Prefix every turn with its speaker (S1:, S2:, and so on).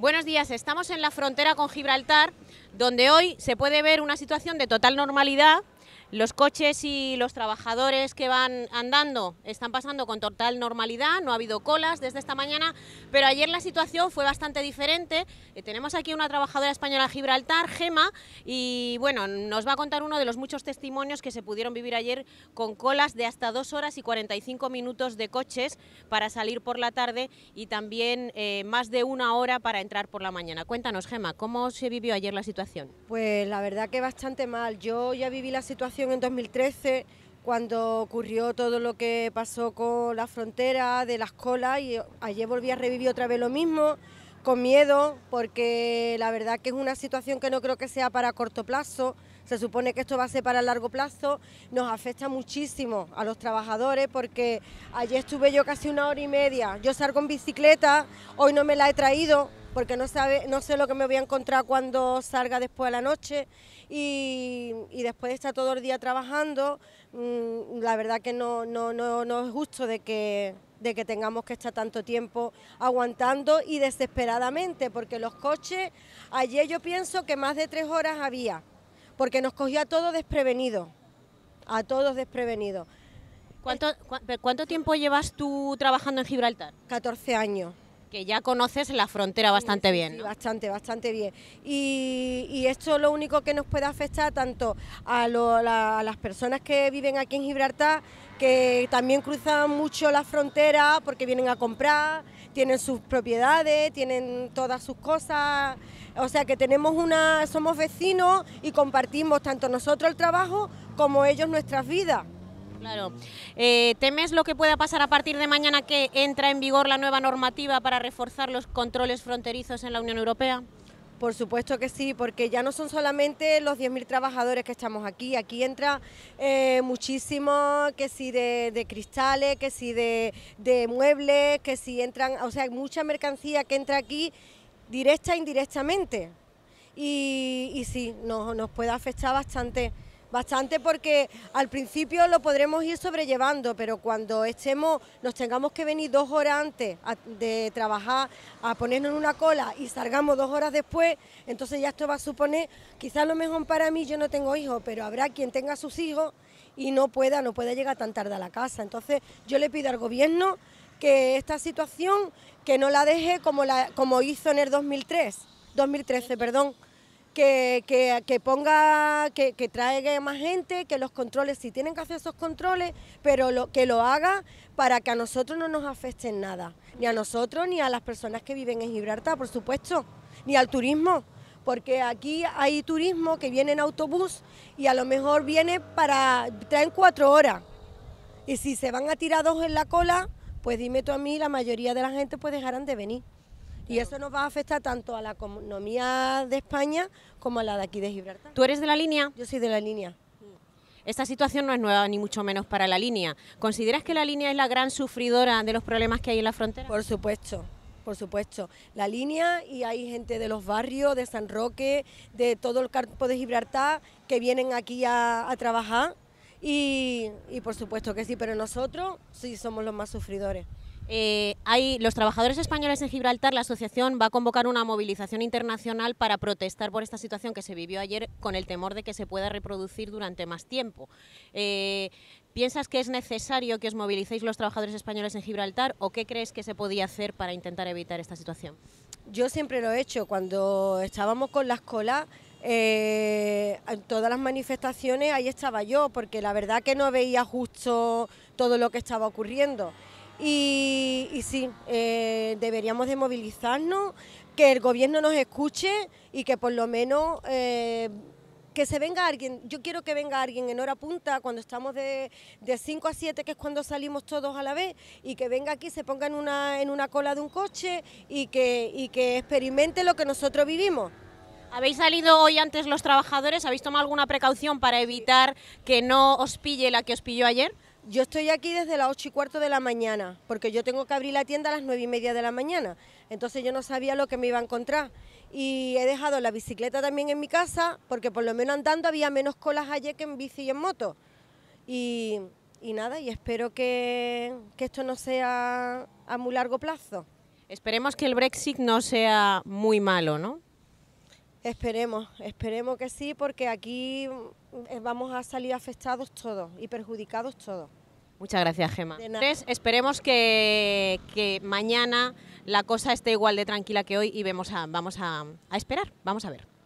S1: Buenos días, estamos en la frontera con Gibraltar, donde hoy se puede ver una situación de total normalidad los coches y los trabajadores que van andando están pasando con total normalidad, no ha habido colas desde esta mañana, pero ayer la situación fue bastante diferente. Eh, tenemos aquí una trabajadora española de Gibraltar, Gema, y bueno, nos va a contar uno de los muchos testimonios que se pudieron vivir ayer con colas de hasta dos horas y 45 minutos de coches para salir por la tarde y también eh, más de una hora para entrar por la mañana. Cuéntanos, Gema, ¿cómo se vivió ayer la situación?
S2: Pues la verdad que bastante mal. Yo ya viví la situación en 2013 cuando ocurrió todo lo que pasó con la frontera de las colas y ayer volví a revivir otra vez lo mismo, con miedo, porque la verdad que es una situación que no creo que sea para corto plazo, se supone que esto va a ser para largo plazo, nos afecta muchísimo a los trabajadores porque ayer estuve yo casi una hora y media, yo salgo en bicicleta, hoy no me la he traído porque no, sabe, no sé lo que me voy a encontrar cuando salga después de la noche y, después de estar todo el día trabajando, mm, la verdad que no, es justo de que, de que tengamos que estar tanto tiempo aguantando y desesperadamente, porque los coches, ayer yo pienso que más de tres horas había, porque nos cogía a todos desprevenidos, a todos desprevenidos. ¿Cuánto, ¿Cuánto tiempo llevas tú trabajando en Gibraltar? 14 años. Que ya conoces la frontera bastante bien. Bastante, bastante bien. Y, esto esto lo único que nos puede afectar tanto a, a las personas que viven aquí en Gibraltar, que también cruzan mucho la frontera porque vienen a comprar, tienen sus propiedades, tienen todas sus cosas. O sea que tenemos una, somos vecinos y compartimos tanto nosotros el trabajo como ellos nuestras vidas.
S1: Claro. Eh, ¿Temes lo que pueda pasar a partir de mañana que entra en vigor la nueva normativa para reforzar los controles fronterizos en la Unión Europea?
S2: Por supuesto que sí, porque ya no son solamente los 10.000 trabajadores que estamos aquí, aquí entra eh, muchísimo, que si de, cristales, que si de, muebles, que si entran, o sea, hay mucha mercancía que entra aquí directa e indirectamente. Y, sí, nos puede afectar bastante bastante porque al principio lo podremos ir sobrellevando, pero cuando estemos, nos tengamos que venir dos horas antes de trabajar, a ponernos en una cola y salgamos dos horas después, entonces ya esto va a suponer, quizás lo mejor para mí, yo no tengo hijos, pero habrá quien tenga sus hijos y no pueda, no pueda llegar tan tarde a la casa. Entonces yo le pido al gobierno que esta situación, que no la deje como, la, como hizo en el 2003, 2013, perdón que, ponga, que, traiga más gente, que los controles, si tienen que hacer esos controles, pero lo, que lo haga para que a nosotros no nos afecten nada, ni a nosotros, ni a las personas que viven en Gibraltar, por supuesto, ni al turismo porque aquí hay turismo que viene en autobús y a lo mejor viene para, traen cuatro horas. Y si se van a dos en la cola, pues dime tú a mí, la mayoría de la gente pues dejarán de venir. Y eso nos va a afectar tanto a la economía de España como a la de aquí de Gibraltar. ¿Tú eres de la línea? Yo soy de la línea.
S1: Esta situación no es nueva ni mucho menos para la línea. ¿Consideras que la línea es la gran sufridora de
S2: los problemas que hay en la frontera? Por supuesto, por supuesto. La línea y hay gente de los barrios, de San Roque, de todo el campo de Gibraltar que vienen aquí a, trabajar y, y por supuesto que sí, pero nosotros sí somos los más sufridores.
S1: Eh, hay los trabajadores españoles en Gibraltar, la asociación va a convocar una movilización internacional para protestar por esta situación que se vivió ayer con el temor de que se pueda reproducir durante más tiempo. Eh, ¿Piensas que es necesario que os movilicéis los trabajadores españoles en Gibraltar o qué crees que se podía hacer para intentar evitar esta situación?
S2: Yo siempre lo he hecho, cuando estábamos con las colas... Eh, en todas las manifestaciones ahí estaba yo, porque la verdad que no veía justo todo lo que estaba ocurriendo. Y, sí, eh, deberíamos de movilizarnos, que el gobierno nos escuche y que por lo menos... Eh, que se venga alguien, yo quiero que venga alguien en hora punta, cuando estamos de, 5 a 7, que es cuando salimos todos a la vez, y que venga aquí, se ponga en una, en una cola de un coche y que, y que experimente lo que nosotros
S1: vivimos. ¿Habéis salido hoy antes los trabajadores? ¿Habéis tomado alguna precaución para evitar
S2: que no os pille la que os pilló ayer? Yo estoy aquí desde las 8 y cuarto de la mañana, porque yo tengo que abrir la tienda a las nueve y media de la mañana. Entonces yo no sabía lo que me iba a encontrar. Y he dejado la bicicleta también en mi casa, porque por lo menos andando había menos colas ayer que en bici y en moto. Y, nada, y espero que, que esto no sea a muy largo plazo. Esperemos
S1: que el Brexit no sea muy malo, ¿no?
S2: Esperemos, esperemos que sí, porque aquí eh, vamos a salir afectados todos y perjudicados todos.
S1: Muchas gracias, Gema. esperemos que, que, mañana la cosa esté igual de tranquila que hoy y vemos vamos a
S2: esperar, vamos a ver.